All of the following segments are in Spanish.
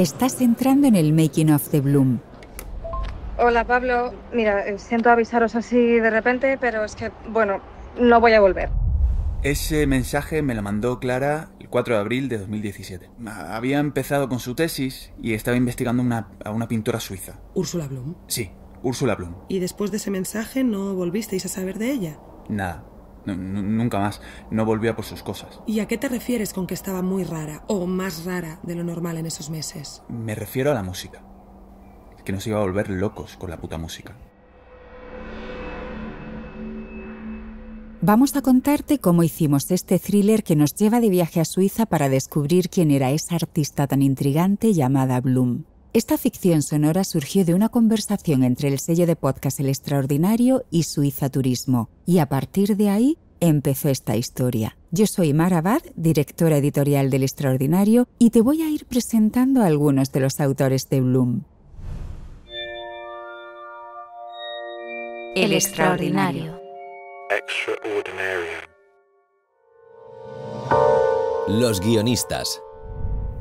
Estás entrando en el making of the Bloom. Hola Pablo, mira, eh, siento avisaros así de repente, pero es que, bueno, no voy a volver. Ese mensaje me lo mandó Clara el 4 de abril de 2017. Había empezado con su tesis y estaba investigando una, a una pintora suiza. ¿Úrsula Bloom? Sí, Úrsula Bloom. ¿Y después de ese mensaje no volvisteis a saber de ella? Nada nunca más. No volvía por sus cosas. ¿Y a qué te refieres con que estaba muy rara, o más rara de lo normal en esos meses? Me refiero a la música. Que nos iba a volver locos con la puta música. Vamos a contarte cómo hicimos este thriller que nos lleva de viaje a Suiza para descubrir quién era esa artista tan intrigante llamada Bloom. Esta ficción sonora surgió de una conversación entre el sello de podcast El Extraordinario y Suiza Turismo, y a partir de ahí empezó esta historia. Yo soy Mara Abad, directora editorial del Extraordinario, y te voy a ir presentando a algunos de los autores de Bloom. El Extraordinario. Los guionistas.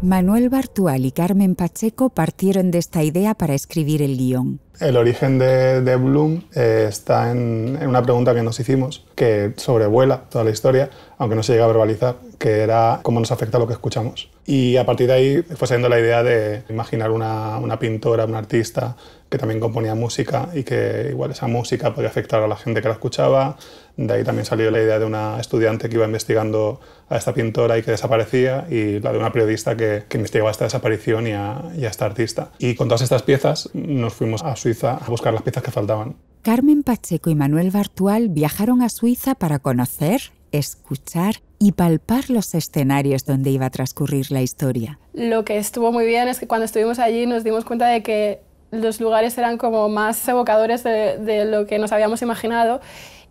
Manuel Bartual y Carmen Pacheco partieron de esta idea para escribir el guión. El origen de, Bloom eh, está en, una pregunta que nos hicimos, que sobrevuela toda la historia, aunque no se llega a verbalizar, que era cómo nos afecta lo que escuchamos. Y a partir de ahí fue saliendo la idea de imaginar una, una pintora, un artista que también componía música y que igual esa música podía afectar a la gente que la escuchaba, de ahí también salió la idea de una estudiante que iba investigando a esta pintora y que desaparecía, y la de una periodista que, que investigaba esta desaparición y a, y a esta artista. Y con todas estas piezas nos fuimos a Suiza a buscar las piezas que faltaban. Carmen Pacheco y Manuel Bartual viajaron a Suiza para conocer, escuchar y palpar los escenarios donde iba a transcurrir la historia. Lo que estuvo muy bien es que cuando estuvimos allí nos dimos cuenta de que los lugares eran como más evocadores de, lo que nos habíamos imaginado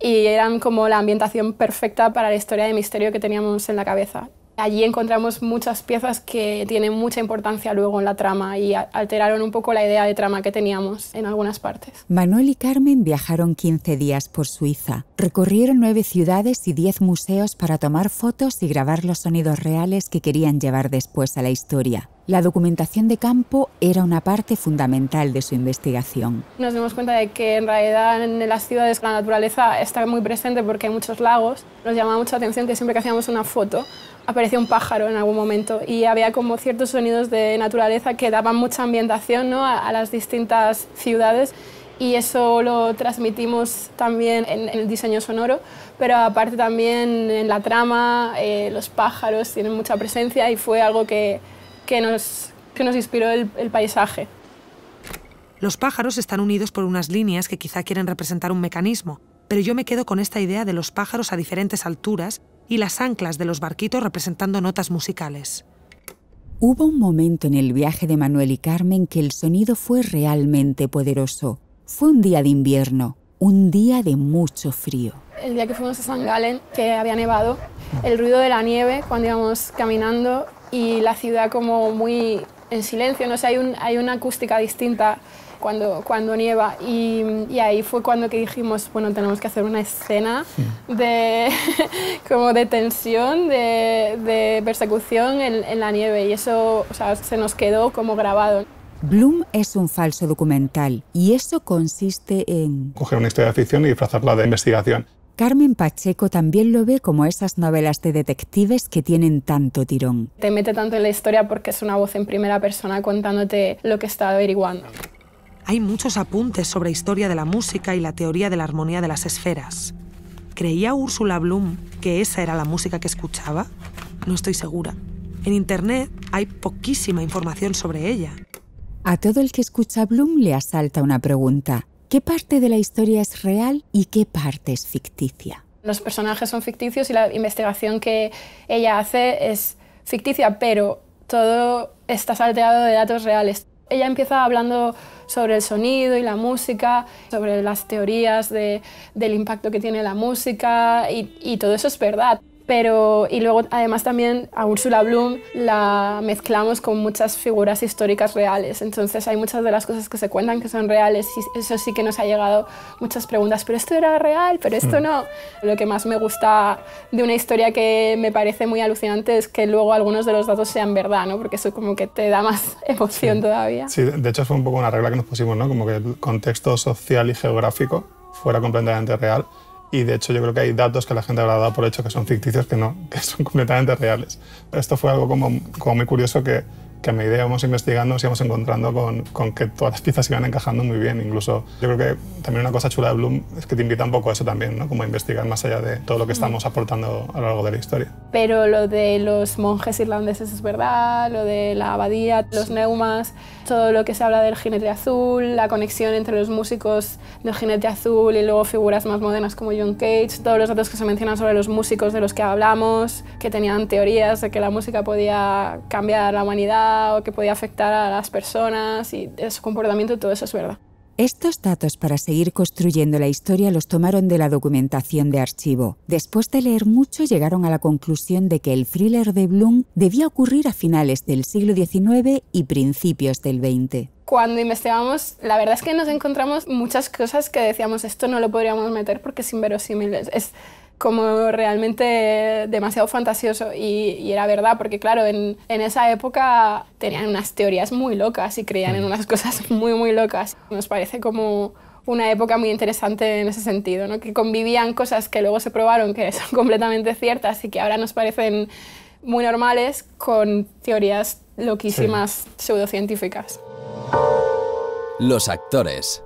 y eran como la ambientación perfecta para la historia de misterio que teníamos en la cabeza. Allí encontramos muchas piezas que tienen mucha importancia luego en la trama y alteraron un poco la idea de trama que teníamos en algunas partes. Manuel y Carmen viajaron 15 días por Suiza. Recorrieron nueve ciudades y 10 museos para tomar fotos y grabar los sonidos reales que querían llevar después a la historia. La documentación de campo era una parte fundamental de su investigación. Nos dimos cuenta de que en realidad en las ciudades la naturaleza está muy presente porque hay muchos lagos. Nos llamaba mucha atención que siempre que hacíamos una foto aparecía un pájaro en algún momento y había como ciertos sonidos de naturaleza que daban mucha ambientación a, las distintas ciudades y eso lo transmitimos también en, el diseño sonoro, pero aparte también en la trama, eh, los pájaros tienen mucha presencia y fue algo que que nos, inspiró el, el paisaje. Los pájaros están unidos por unas líneas que quizá quieren representar un mecanismo, pero yo me quedo con esta idea de los pájaros a diferentes alturas y las anclas de los barquitos representando notas musicales. Hubo un momento en el viaje de Manuel y Carmen que el sonido fue realmente poderoso. Fue un día de invierno un día de mucho frío. El día que fuimos a San Galen, que había nevado, el ruido de la nieve cuando íbamos caminando y la ciudad como muy en silencio, no sé, hay, un, hay una acústica distinta cuando, cuando nieva y, ahí fue cuando que dijimos, bueno, tenemos que hacer una escena de, como de tensión, de, persecución en, la nieve y eso se nos quedó como grabado. Bloom es un falso documental y eso consiste en... Coger una historia de ficción y disfrazarla de investigación. Carmen Pacheco también lo ve como esas novelas de detectives que tienen tanto tirón. Te mete tanto en la historia porque es una voz en primera persona contándote lo que está averiguando. Hay muchos apuntes sobre historia de la música y la teoría de la armonía de las esferas. ¿Creía Úrsula Bloom que esa era la música que escuchaba? No estoy segura. En Internet hay poquísima información sobre ella. A todo el que escucha Bloom le asalta una pregunta. ¿Qué parte de la historia es real y qué parte es ficticia? Los personajes son ficticios y la investigación que ella hace es ficticia, pero todo está salteado de datos reales. Ella empieza hablando sobre el sonido y la música, sobre las teorías del impacto que tiene la música y todo eso es verdad pero y luego además también a Úrsula Bloom la mezclamos con muchas figuras históricas reales, entonces hay muchas de las cosas que se cuentan que son reales y eso sí que nos ha llegado muchas preguntas, pero esto era real, pero esto hmm. no. Lo que más me gusta de una historia que me parece muy alucinante es que luego algunos de los datos sean verdad, ¿no? Porque eso como que te da más emoción todavía. Sí, de hecho fue un poco una regla que nos pusimos, ¿no? Como que el contexto social y geográfico fuera completamente real y de hecho yo creo que hay datos que la gente habrá dado por hecho que son ficticios, que no, que son completamente reales. Esto fue algo como, como muy curioso que que a medida que vamos investigando nos íbamos encontrando con, con, que todas las piezas iban encajando muy bien. Incluso yo creo que también una cosa chula de Bloom es que te invita un poco a eso también, ¿no? como a investigar más allá de todo lo que estamos aportando a lo largo de la historia. Pero lo de los monjes irlandeses es verdad, lo de la abadía, los neumas, todo lo que se habla del jinete azul, la conexión entre los músicos del jinete azul y luego figuras más modernas como John Cage, todos los datos que se mencionan sobre los músicos de los que hablamos, que tenían teorías de que la música podía cambiar la humanidad o que podía afectar a las personas y su comportamiento, todo eso es verdad. Estos datos para seguir construyendo la historia los tomaron de la documentación de archivo. Después de leer mucho llegaron a la conclusión de que el thriller de Bloom debía ocurrir a finales del siglo XIX y principios del XX. Cuando investigamos, la verdad es que nos encontramos muchas cosas que decíamos esto no lo podríamos meter porque es inverosímil. Es, como realmente demasiado fantasioso y, era verdad, porque claro, en, esa época tenían unas teorías muy locas y creían en mm. unas cosas muy, muy locas. Nos parece como una época muy interesante en ese sentido, ¿no? que convivían cosas que luego se probaron que son completamente ciertas y que ahora nos parecen muy normales con teorías loquísimas pseudocientíficas. Los actores.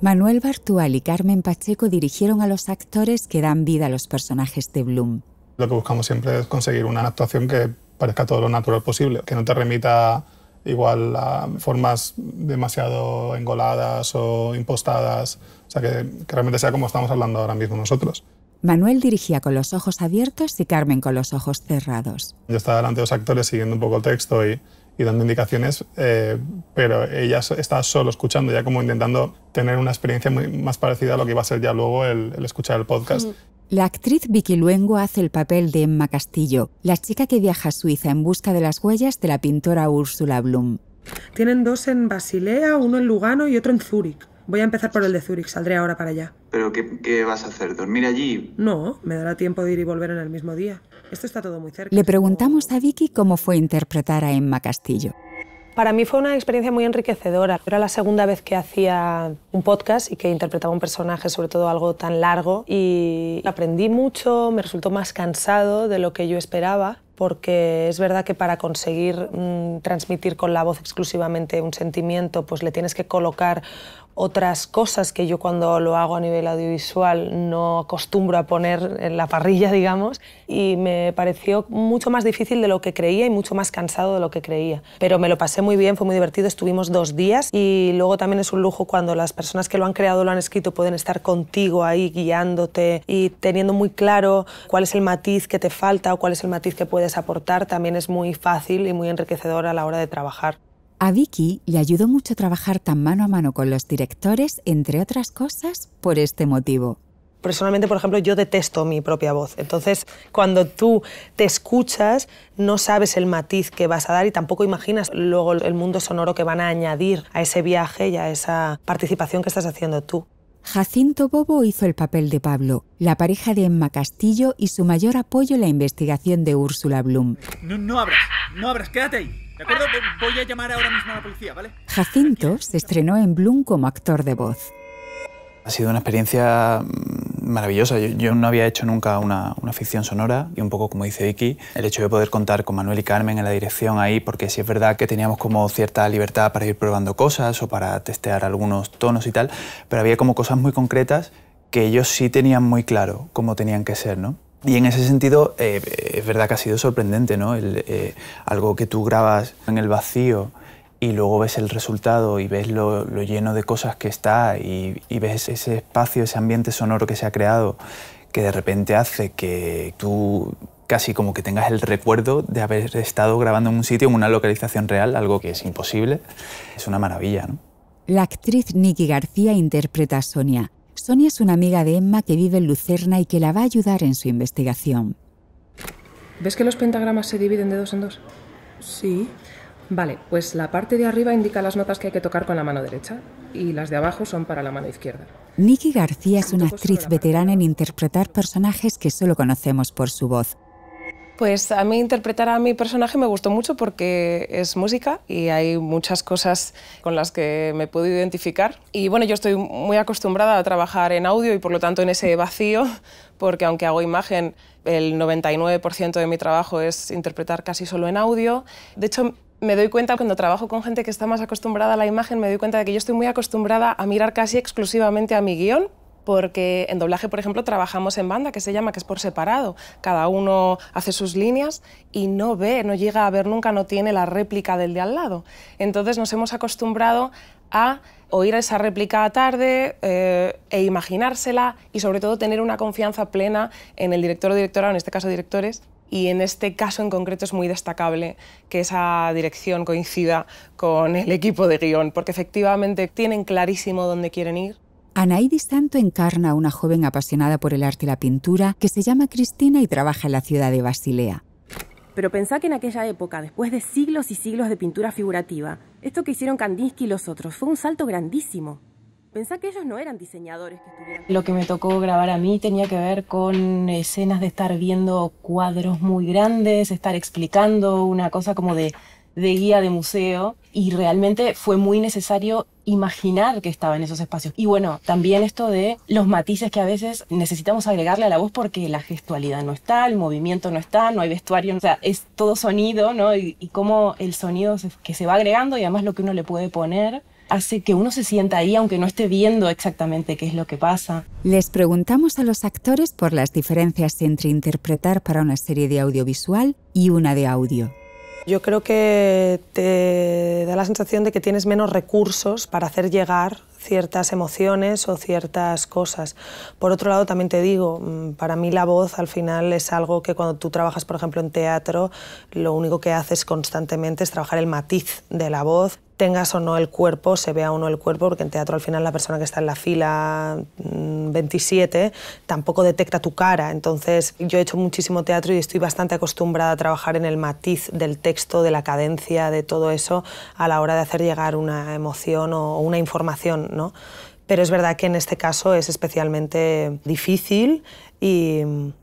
Manuel Bartual y Carmen Pacheco dirigieron a los actores que dan vida a los personajes de Bloom. Lo que buscamos siempre es conseguir una actuación que parezca todo lo natural posible, que no te remita igual a formas demasiado engoladas o impostadas, o sea, que, que realmente sea como estamos hablando ahora mismo nosotros. Manuel dirigía con los ojos abiertos y Carmen con los ojos cerrados. Yo estaba delante de los actores siguiendo un poco el texto y y dando indicaciones, eh, pero ella está solo escuchando, ya como intentando tener una experiencia más parecida a lo que iba a ser ya luego el, escuchar el podcast. La actriz Vicky Luengo hace el papel de Emma Castillo, la chica que viaja a Suiza en busca de las huellas de la pintora Úrsula Blum. Tienen dos en Basilea, uno en Lugano y otro en Zúrich. Voy a empezar por el de Zúrich, saldré ahora para allá. ¿Pero qué vas a hacer? ¿Dormir allí? No, me dará tiempo de ir y volver en el mismo día. Esto está todo muy cerca. Le preguntamos a Vicky cómo fue interpretar a Emma Castillo. Para mí fue una experiencia muy enriquecedora. Era la segunda vez que hacía un podcast y que interpretaba un personaje, sobre todo algo tan largo, y aprendí mucho, me resultó más cansado de lo que yo esperaba, porque es verdad que para conseguir mm, transmitir con la voz exclusivamente un sentimiento, pues le tienes que colocar otras cosas que yo cuando lo hago a nivel audiovisual no acostumbro a poner en la parrilla, digamos, y me pareció mucho más difícil de lo que creía y mucho más cansado de lo que creía. Pero me lo pasé muy bien, fue muy divertido, estuvimos dos días y luego también es un lujo cuando las personas que lo han creado, lo han escrito, pueden estar contigo ahí guiándote y teniendo muy claro cuál es el matiz que te falta o cuál es el matiz que puedes aportar, también es muy fácil y muy enriquecedor a la hora de trabajar. A Vicky le ayudó mucho trabajar tan mano a mano con los directores, entre otras cosas, por este motivo. Personalmente, por ejemplo, yo detesto mi propia voz. Entonces, cuando tú te escuchas, no sabes el matiz que vas a dar y tampoco imaginas luego el mundo sonoro que van a añadir a ese viaje y a esa participación que estás haciendo tú. Jacinto Bobo hizo el papel de Pablo, la pareja de Emma Castillo y su mayor apoyo en la investigación de Úrsula Bloom. No, no abras, no abras, quédate ahí. ¿De acuerdo? Voy a llamar ahora mismo a la policía, ¿vale? Jacinto se estrenó en Bloom como actor de voz. Ha sido una experiencia mm, maravillosa. Yo, no había hecho nunca una, una, ficción sonora y un poco como dice Vicky, el hecho de poder contar con Manuel y Carmen en la dirección ahí, porque sí es verdad que teníamos como cierta libertad para ir probando cosas o para testear algunos tonos y tal, pero había como cosas muy concretas que ellos sí tenían muy claro cómo tenían que ser, ¿no? Y en ese sentido, eh, es verdad que ha sido sorprendente, ¿no? Eh, algo que tú grabas en el vacío y luego ves el resultado y ves lo, lleno de cosas que está y, ves ese espacio, ese ambiente sonoro que se ha creado, que de repente hace que tú casi como que tengas el recuerdo de haber estado grabando en un sitio, en una localización real, algo que es imposible, es una maravilla, ¿no? La actriz Nikki García interpreta a Sonia, Sonia es una amiga de Emma que vive en Lucerna y que la va a ayudar en su investigación. ¿Ves que los pentagramas se dividen de dos en dos? Sí. Vale, pues la parte de arriba indica las notas que hay que tocar con la mano derecha y las de abajo son para la mano izquierda. Nikki García es una actriz veterana en interpretar personajes que solo conocemos por su voz. Pues a mí interpretar a mi personaje me gustó mucho porque es música y hay muchas cosas con las que me puedo identificar. Y bueno, yo estoy muy acostumbrada a trabajar en audio y por lo tanto en ese vacío, porque aunque hago imagen, el 99% de mi trabajo es interpretar casi solo en audio. De hecho, me doy cuenta cuando trabajo con gente que está más acostumbrada a la imagen, me doy cuenta de que yo estoy muy acostumbrada a mirar casi exclusivamente a mi guión porque en doblaje, por ejemplo, trabajamos en banda, que se llama, que es por separado. Cada uno hace sus líneas y no ve, no llega a ver nunca, no tiene la réplica del de al lado. Entonces nos hemos acostumbrado a oír esa réplica a tarde eh, e imaginársela y sobre todo tener una confianza plena en el director o directora, en este caso directores, y en este caso en concreto es muy destacable que esa dirección coincida con el equipo de guión, porque efectivamente tienen clarísimo dónde quieren ir, Anaídis Santo encarna a una joven apasionada por el arte y la pintura que se llama Cristina y trabaja en la ciudad de Basilea. Pero pensá que en aquella época, después de siglos y siglos de pintura figurativa, esto que hicieron Kandinsky y los otros fue un salto grandísimo. Pensá que ellos no eran diseñadores que estuvieran... Lo que me tocó grabar a mí tenía que ver con escenas de estar viendo cuadros muy grandes, estar explicando una cosa como de, de guía de museo y realmente fue muy necesario imaginar que estaba en esos espacios. Y bueno, también esto de los matices que a veces necesitamos agregarle a la voz porque la gestualidad no está, el movimiento no está, no hay vestuario, o sea, es todo sonido, ¿no? Y, cómo el sonido que se va agregando y además lo que uno le puede poner hace que uno se sienta ahí aunque no esté viendo exactamente qué es lo que pasa. Les preguntamos a los actores por las diferencias entre interpretar para una serie de audiovisual y una de audio. Yo creo que te da la sensación de que tienes menos recursos para hacer llegar ciertas emociones o ciertas cosas. Por otro lado, también te digo, mm, para mí la voz al final es algo que cuando tú trabajas, por ejemplo, en teatro, lo único que haces constantemente es trabajar el matiz de la voz tengas o no el cuerpo, se vea o no el cuerpo, porque en teatro al final la persona que está en la fila 27 mm, tampoco detecta tu cara. Entonces yo he hecho muchísimo teatro y estoy bastante acostumbrada a trabajar en el matiz del texto, de la cadencia, de todo eso a la hora de hacer llegar una emoción o una información, pero es verdad que en este caso es especialmente difícil y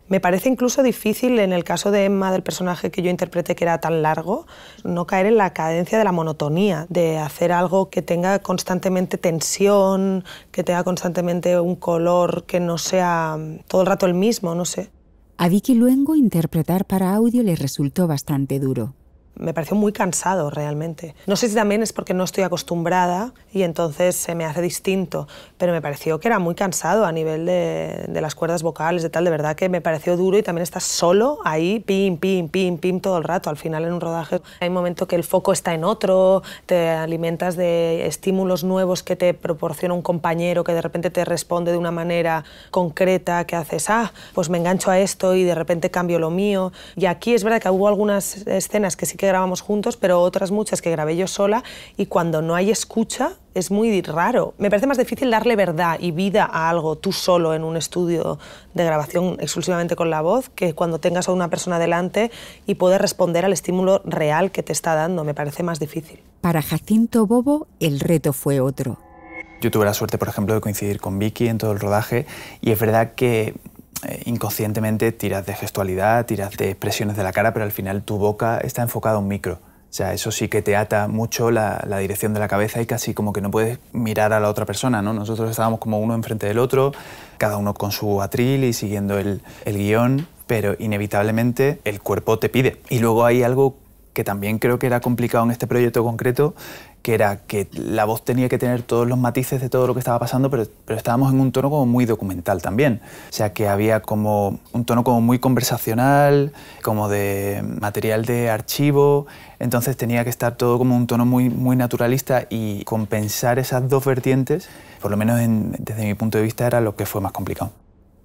me parece incluso difícil en el caso de Emma, del personaje que yo interpreté que era tan largo, no caer en la cadencia de la monotonía, de hacer algo que tenga constantemente tensión, que tenga constantemente un color que no sea todo el rato el mismo, no sé. A Vicky Luengo interpretar para audio le resultó bastante duro me pareció muy cansado realmente. No sé si también es porque no estoy acostumbrada y entonces se me hace distinto, pero me pareció que era muy cansado a nivel de, las cuerdas vocales, de tal, de verdad que me pareció duro y también estás solo ahí, pim, pim, pim, pim, todo el rato. Al final en un rodaje hay un momento que el foco está en otro, te alimentas de estímulos nuevos que te proporciona un compañero que de repente te responde de una manera concreta que haces, ah, pues me engancho a esto y de repente cambio lo mío. Y aquí es verdad que hubo algunas escenas que sí que grabamos juntos, pero otras muchas que grabé yo sola y cuando no hay escucha es muy raro. Me parece más difícil darle verdad y vida a algo tú solo en un estudio de grabación exclusivamente con la voz que cuando tengas a una persona delante y poder responder al estímulo real que te está dando. Me parece más difícil. Para Jacinto Bobo el reto fue otro. Yo tuve la suerte, por ejemplo, de coincidir con Vicky en todo el rodaje y es verdad que eh, inconscientemente tiras de gestualidad, tiras de expresiones de la cara, pero al final tu boca está enfocada a un micro. O sea, eso sí que te ata mucho la, dirección de la cabeza y casi como que no puedes mirar a la otra persona, ¿no? Nosotros estábamos como uno enfrente del otro, cada uno con su atril y siguiendo el, el guión, pero inevitablemente el cuerpo te pide. Y luego hay algo que también creo que era complicado en este proyecto concreto, que era que la voz tenía que tener todos los matices de todo lo que estaba pasando, pero, pero estábamos en un tono como muy documental también. O sea, que había como un tono como muy conversacional, como de material de archivo, entonces tenía que estar todo como un tono muy, muy naturalista y compensar esas dos vertientes, por lo menos desde mi punto de vista, era lo que fue más complicado.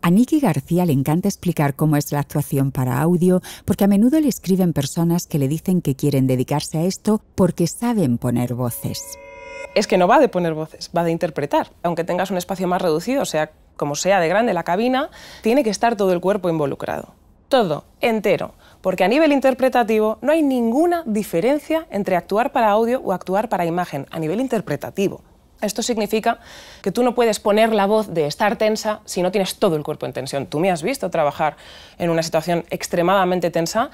A Nicky García le encanta explicar cómo es la actuación para audio, porque a menudo le escriben personas que le dicen que quieren dedicarse a esto porque saben poner voces. Es que no va de poner voces, va de interpretar. Aunque tengas un espacio más reducido, sea como sea de grande la cabina, tiene que estar todo el cuerpo involucrado. Todo, entero. Porque a nivel interpretativo no hay ninguna diferencia entre actuar para audio o actuar para imagen, a nivel interpretativo. Esto significa que tú no puedes poner la voz de estar tensa si no tienes todo el cuerpo en tensión. Tú me has visto trabajar en una situación extremadamente tensa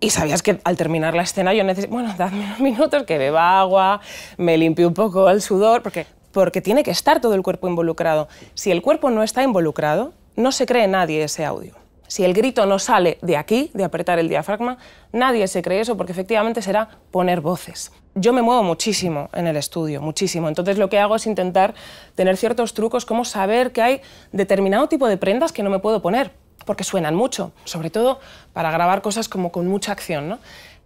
y sabías que al terminar la escena yo necesito, bueno, dadme unos minutos que beba agua, me limpio un poco el sudor, porque, porque tiene que estar todo el cuerpo involucrado. Si el cuerpo no está involucrado, no se cree nadie ese audio. Si el grito no sale de aquí, de apretar el diafragma, nadie se cree eso porque efectivamente será poner voces. Yo me muevo muchísimo en el estudio, muchísimo. Entonces lo que hago es intentar tener ciertos trucos, como saber que hay determinado tipo de prendas que no me puedo poner porque suenan mucho, sobre todo para grabar cosas como con mucha acción.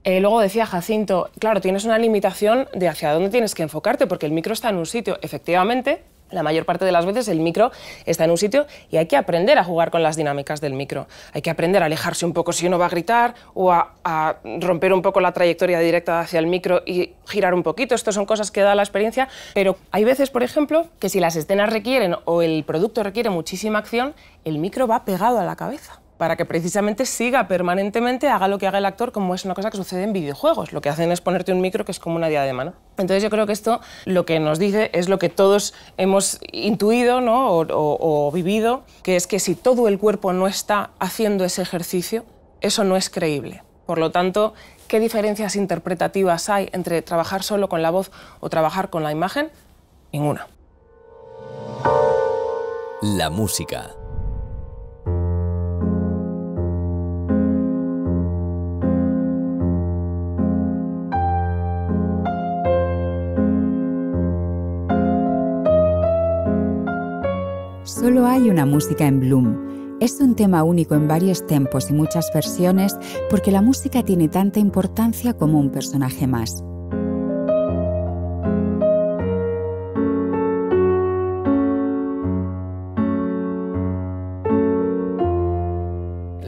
Eh, luego decía Jacinto, claro, tienes una limitación de hacia dónde tienes que enfocarte, porque el micro está en un sitio. Efectivamente, la mayor parte de las veces el micro está en un sitio y hay que aprender a jugar con las dinámicas del micro. Hay que aprender a alejarse un poco si uno va a gritar o a, romper un poco la trayectoria directa hacia el micro y girar un poquito. Estas son cosas que da la experiencia, pero hay veces, por ejemplo, que si las escenas requieren o el producto requiere muchísima acción, el micro va pegado a la cabeza para que precisamente siga permanentemente, haga lo que haga el actor, como es una cosa que sucede en videojuegos. Lo que hacen es ponerte un micro que es como una diadema, mano. Entonces yo creo que esto lo que nos dice es lo que todos hemos intuido o, o vivido, que es que si todo el cuerpo no está haciendo ese ejercicio, eso no es creíble. Por lo tanto, ¿qué diferencias interpretativas hay entre trabajar solo con la voz o trabajar con la imagen? Ninguna. La música. Solo hay una música en Bloom. Es un tema único en varios tempos y muchas versiones porque la música tiene tanta importancia como un personaje más.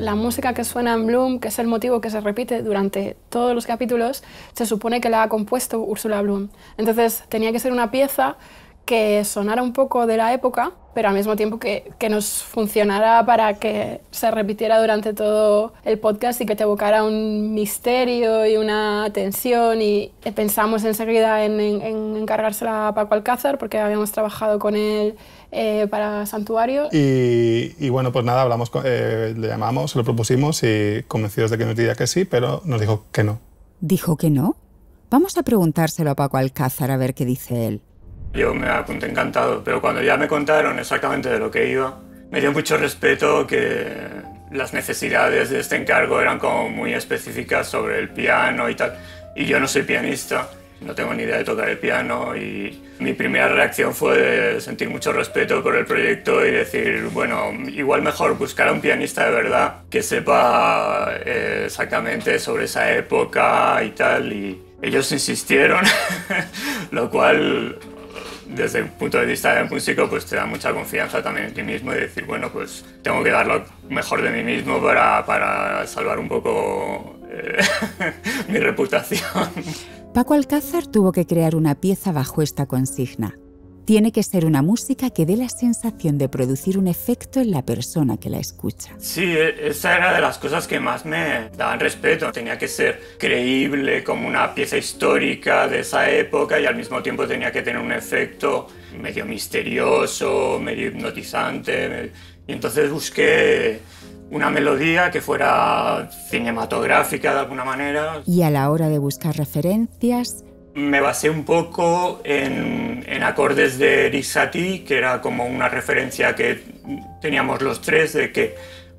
la música que suena en Bloom, que es el motivo que se repite durante todos los capítulos, se supone que la ha compuesto Ursula Bloom. Entonces tenía que ser una pieza que sonara un poco de la época, pero al mismo tiempo que, nos funcionara para que se repitiera durante todo el podcast y que te evocara un misterio y una tensión. Y pensamos enseguida en, en, encargársela a Paco Alcázar, porque habíamos trabajado con él eh, para Santuario. Y, bueno, pues nada, hablamos, eh, le llamamos, se lo propusimos y convencidos de que nos diría que sí, pero nos dijo que no. ¿Dijo que no? Vamos a preguntárselo a Paco Alcázar a ver qué dice él. Yo me apunté encantado, pero cuando ya me contaron exactamente de lo que iba, me dio mucho respeto que las necesidades de este encargo eran como muy específicas sobre el piano y tal. Y yo no soy pianista, no tengo ni idea de tocar el piano y mi primera reacción fue sentir mucho respeto por el proyecto y decir, bueno, igual mejor buscar a un pianista de verdad que sepa eh, exactamente sobre esa época y tal. Y ellos insistieron, lo cual desde el punto de vista del músico, pues te da mucha confianza también en ti mismo y decir, bueno, pues tengo que dar lo mejor de mí mismo para, salvar un poco eh, mi reputación. Paco Alcázar tuvo que crear una pieza bajo esta consigna. Tiene que ser una música que dé la sensación de producir un efecto en la persona que la escucha. Sí, e, esa era de las cosas que más me daban respeto. Tenía que ser creíble como una pieza histórica de esa época y al mismo tiempo tenía que tener un efecto medio misterioso, medio hipnotizante. Y entonces busqué una melodía que fuera cinematográfica de alguna manera. Y a la hora de buscar referencias, me basé un poco en, acordes de Rizati, que era como una referencia que teníamos los tres de que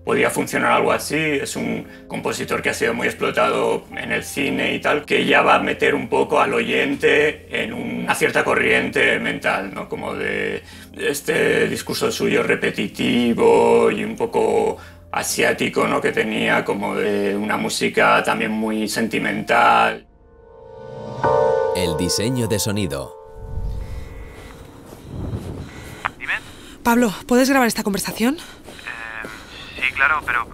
podía funcionar algo así. Es un compositor que ha sido muy explotado en el cine y tal, que ya va a meter un poco al oyente en una cierta corriente mental, Como de este discurso suyo repetitivo y un poco asiático, Que tenía como de una música también muy sentimental. El diseño de sonido. Pablo, ¿puedes grabar esta conversación? Eh, sí, claro, pero...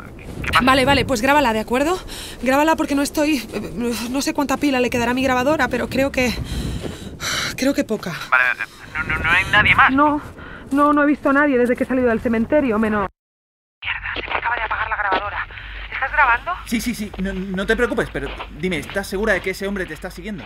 Vale, vale, pues grábala, ¿de acuerdo? Grábala porque no estoy... No sé cuánta pila le quedará a mi grabadora, pero creo que... Creo que poca. Vale, eh, no, no, hay nadie más. No, no, no he visto a nadie desde que he salido del cementerio, menos... Mierda, se me acaba de apagar la grabadora. ¿Estás grabando? Sí, sí, sí, no te preocupes, pero dime, ¿estás segura de que ese hombre te está siguiendo?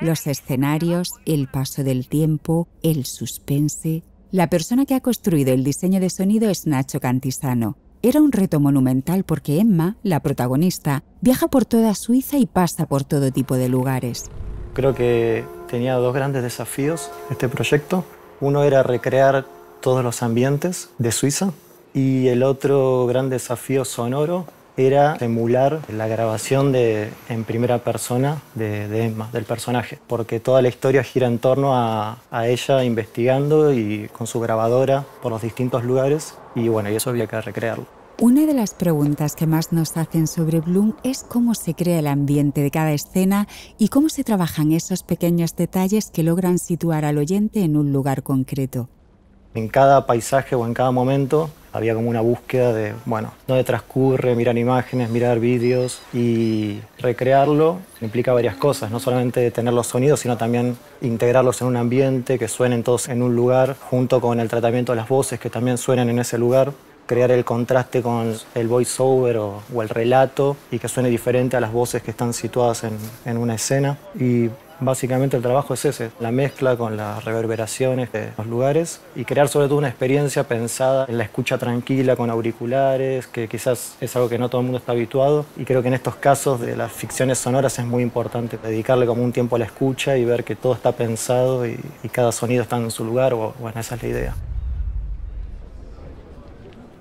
Los escenarios, el paso del tiempo, el suspense. La persona que ha construido el diseño de sonido es Nacho Cantisano. Era un reto monumental porque Emma, la protagonista, viaja por toda Suiza y pasa por todo tipo de lugares. Creo que tenía dos grandes desafíos este proyecto. Uno era recrear todos los ambientes de Suiza y el otro gran desafío sonoro era emular la grabación de, en primera persona de, Emma, del personaje, porque toda la historia gira en torno a, a, ella investigando y con su grabadora por los distintos lugares y bueno, y eso había que recrearlo. Una de las preguntas que más nos hacen sobre Bloom es cómo se crea el ambiente de cada escena y cómo se trabajan esos pequeños detalles que logran situar al oyente en un lugar concreto en cada paisaje o en cada momento había como una búsqueda de, bueno, dónde transcurre, mirar imágenes, mirar vídeos y recrearlo implica varias cosas, no solamente tener los sonidos, sino también integrarlos en un ambiente, que suenen todos en un lugar, junto con el tratamiento de las voces que también suenen en ese lugar crear el contraste con el voiceover o, o el relato y que suene diferente a las voces que están situadas en, en una escena. Y Básicamente el trabajo es ese, la mezcla con las reverberaciones de los lugares y crear sobre todo una experiencia pensada en la escucha tranquila con auriculares, que quizás es algo que no todo el mundo está habituado y creo que en estos casos de las ficciones sonoras es muy importante dedicarle como un tiempo a la escucha y ver que todo está pensado y, cada sonido está en su lugar, o, bueno, esa es la idea.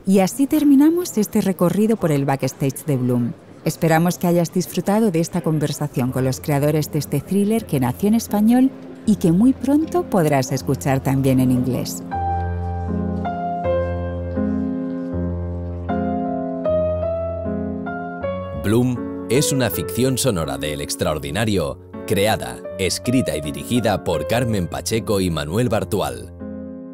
Y así terminamos este recorrido por el backstage de Bloom. Esperamos que hayas disfrutado de esta conversación con los creadores de este thriller que nació en español y que muy pronto podrás escuchar también en inglés. Bloom es una ficción sonora del extraordinario, creada, escrita y dirigida por Carmen Pacheco y Manuel Bartual,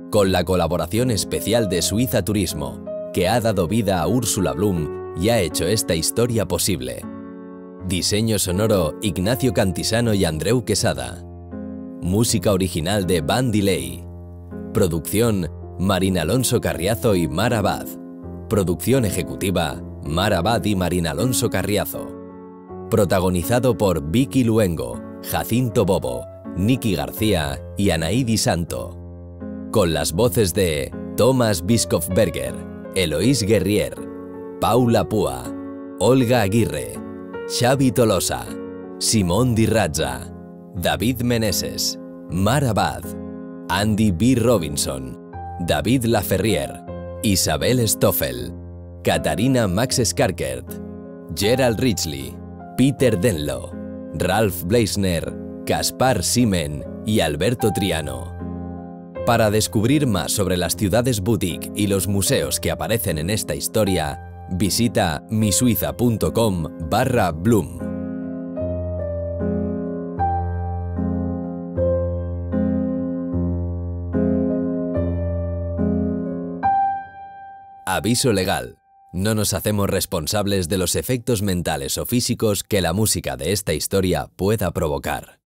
con la colaboración especial de Suiza Turismo, que ha dado vida a Úrsula Bloom ha hecho esta historia posible. Diseño sonoro Ignacio Cantisano y Andreu Quesada. Música original de Van ley Producción Marina Alonso Carriazo y Mar Abad. Producción ejecutiva Mar Abad y Marina Alonso Carriazo. Protagonizado por Vicky Luengo, Jacinto Bobo, Nicky García y Anaidi Santo. Con las voces de Thomas berger Eloís Guerrier, Paula Púa, Olga Aguirre, Xavi Tolosa, Simón Di David Meneses, Mar Abad, Andy B. Robinson, David Laferrier, Isabel Stoffel, Katarina Max Skarkert, Gerald Richley, Peter Denlo, Ralph Bleisner, Caspar Simen y Alberto Triano. Para descubrir más sobre las ciudades boutique y los museos que aparecen en esta historia, visita misuiza.com barra Bloom. Aviso legal. No nos hacemos responsables de los efectos mentales o físicos que la música de esta historia pueda provocar.